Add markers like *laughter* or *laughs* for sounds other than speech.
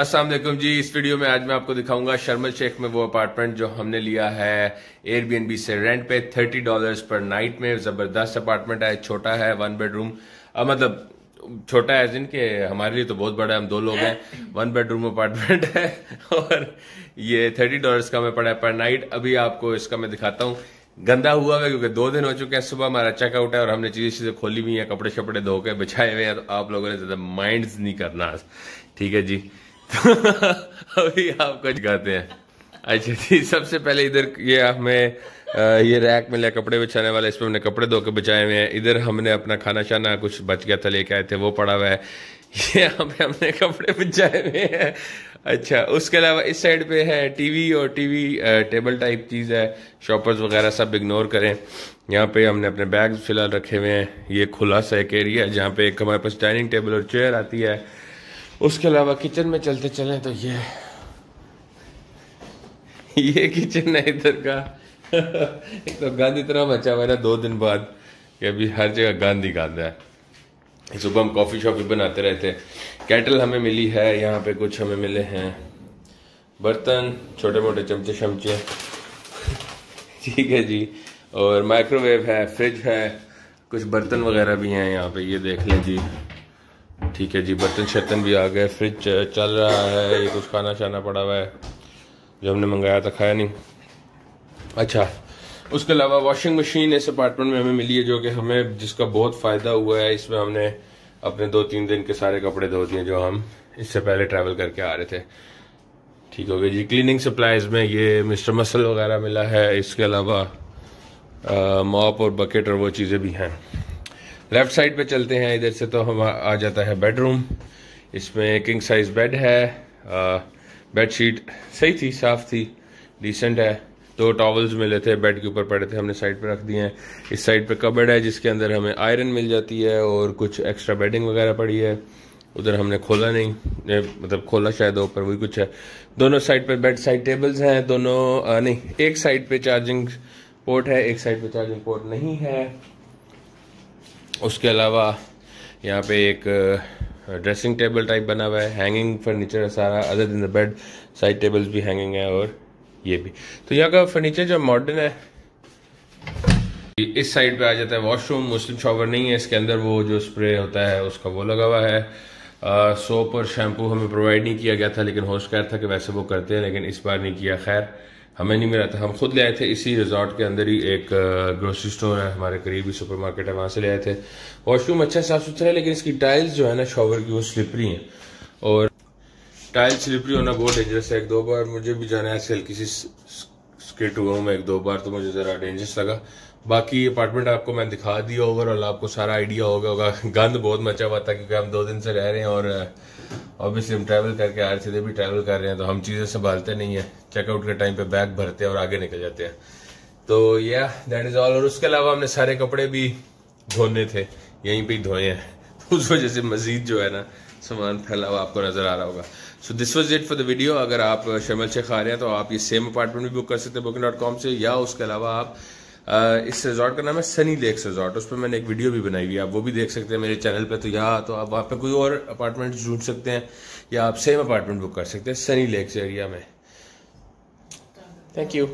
असलम जी इस वीडियो में आज मैं आपको दिखाऊंगा शर्मल शेख में वो अपार्टमेंट जो हमने लिया है एयरबीएनबी से रेंट पे थर्टी डॉलर्स पर नाइट में ज़बरदस्त अपार्टमेंट है छोटा है वन बेडरूम मतलब छोटा है जिनके के हमारे लिए तो बहुत बड़ा है हम दो लोग हैं वन बेडरूम अपार्टमेंट है और ये थर्टी डॉलर्स का हमें पड़ा है पर नाइट अभी आपको इसका मैं दिखाता हूँ गंदा हुआ है क्योंकि दो दिन हो चुके हैं सुबह हमारा चेकआउट है और हमने चीजें चीजें खोली हुई है कपड़े शपड़े धोके बिछाए हुए हैं तो आप लोगों ने ज्यादा माइंड नहीं करना ठीक है जी तो *laughs* अभी आपको दिखाते हैं अच्छा जी सबसे पहले इधर ये हमें ये रैक मिला कपड़े बिछाने वाला इसमें हमने कपड़े धो के बिछाए हुए हैं इधर हमने अपना खाना छाना कुछ बच गया था लेके आए थे वो पड़ा हुआ है ये यहाँ पे हमने कपड़े बिछाए हुए हैं अच्छा उसके अलावा इस साइड पे है टीवी और टीवी टेबल टाइप चीज़ है शॉपर्स वगैरह सब इग्नोर करें यहाँ पे हमने अपने बैग फिलहाल रखे हुए हैं ये खुला सा एक एरिया है जहाँ पे एक हमारे पास डाइनिंग टेबल और चेयर आती है उसके अलावा किचन में चलते चले तो ये ये किचन है इधर का *laughs* तो गांधी तरह मचा हुआ है ना दो दिन बाद कि अभी हर जगह गांधी गांधा है सुबह हम कॉफ़ी शॉप भी बनाते रहते कैटल हमें मिली है यहाँ पे कुछ हमें मिले हैं बर्तन छोटे मोटे चमचे शमचे *laughs* ठीक है जी और माइक्रोवेव है फ्रिज है कुछ बर्तन वगैरह भी हैं यहाँ पे ये देख लें जी ठीक है जी बर्तन शर्तन भी आ गए फ्रिज चल रहा है ये कुछ खाना शाना पड़ा हुआ है जो हमने मंगाया था खाया नहीं अच्छा उसके अलावा वॉशिंग मशीन इस अपार्टमेंट में हमें मिली है जो कि हमें जिसका बहुत फ़ायदा हुआ है इसमें हमने अपने दो तीन दिन के सारे कपड़े धो दिए जो हम इससे पहले ट्रैवल करके आ रहे थे ठीक हो गया जी क्लीनिंग सप्लाईज में ये मिस्टर मसल वगैरह मिला है इसके अलावा मॉप और बकेट और वो चीज़ें भी हैं लेफ़्ट साइड पे चलते हैं इधर से तो हम आ जाता है बेडरूम इसमें किंग साइज़ बेड है बेड शीट सही थी साफ़ थी डिसेंट है दो टॉवल्स मिले थे बेड के ऊपर पड़े थे हमने साइड पे रख दिए हैं इस साइड पे कबर्ड है जिसके अंदर हमें आयरन मिल जाती है और कुछ एक्स्ट्रा बेडिंग वगैरह पड़ी है उधर हमने खोला नहीं मतलब खोला शायद ऊपर वही कुछ है दोनों साइड पर बेड साइड टेबल्स हैं दोनों आ, नहीं एक साइड पे चार्जिंग पोर्ट है एक साइड पे चार्जिंग पोर्ट नहीं है उसके अलावा यहाँ पे एक ड्रेसिंग टेबल टाइप बना हुआ है हैंगिंग फर्नीचर है सारा अदर दिन द बेड साइड टेबल्स भी हैंगिंग है और ये भी तो यहाँ का फर्नीचर जो मॉडर्न है इस साइड पे आ जाता है वॉशरूम मुस्लिम शॉवर नहीं है इसके अंदर वो जो स्प्रे होता है उसका वो लगा हुआ है सोप और शैम्पू हमें प्रोवाइड नहीं किया गया था लेकिन होश खैर था कि वैसे वो करते हैं लेकिन इस बार नहीं किया खैर हमें नहीं मिला था हम खुद ले आए थे इसी रिजॉर्ट के अंदर ही एक ग्रोसरी स्टोर है हमारे करीबी सुपर मार्केट है वहां से ले आए थे वॉशरूम अच्छा साफ सुथरा है लेकिन इसकी टाइल्स जो है ना शॉवर की वो स्लिपरी हैं और टाइल्स स्लिपरी होना बहुत डेंजरस है एक दो बार मुझे भी जाना है ऐसे हल्की सी स्किट हुआ मैं एक दो बार तो मुझे ज़रा डेंजरस लगा बाकी अपार्टमेंट आपको मैंने दिखा दिया ओवरऑल आपको सारा आइडिया होगा होगा *laughs* गंद बहुत मचा हुआ था क्योंकि हम दो दिन से रह रहे हैं और ऑब्वियसली हम ट्रैवल करके आए सीधे भी ट्रैवल कर रहे हैं तो हम चीज़ें संभालते नहीं है चेकआउट के टाइम पे बैग भरते हैं और आगे निकल जाते हैं तो या दैट इज़ ऑल और उसके अलावा हमने सारे कपड़े भी धोने थे यहीं पर धोए हैं तो *laughs* उस वजह से मज़ीद जो है ना सामान फैला हुआ आपको नज़र आ रहा होगा so this was it for the video अगर आप शमल शेख आ रहे हैं तो आप ये सेम अपार्टमेंट भी बुक कर सकते हैं बुकिंग डॉट कॉम से या उसके अलावा आप इस रिजॉर्ट का नाम है सनी लेक्स रिजॉर्ट उस पर मैंने एक वीडियो भी बनाई हुई है आप वो भी देख सकते हैं मेरे चैनल पे तो यहाँ तो आप वहाँ पे कोई और अपार्टमेंट ढूंढ सकते हैं या आप सेम अपार्टमेंट बुक कर सकते हैं सनी लेक्स एरिया में थैंक यू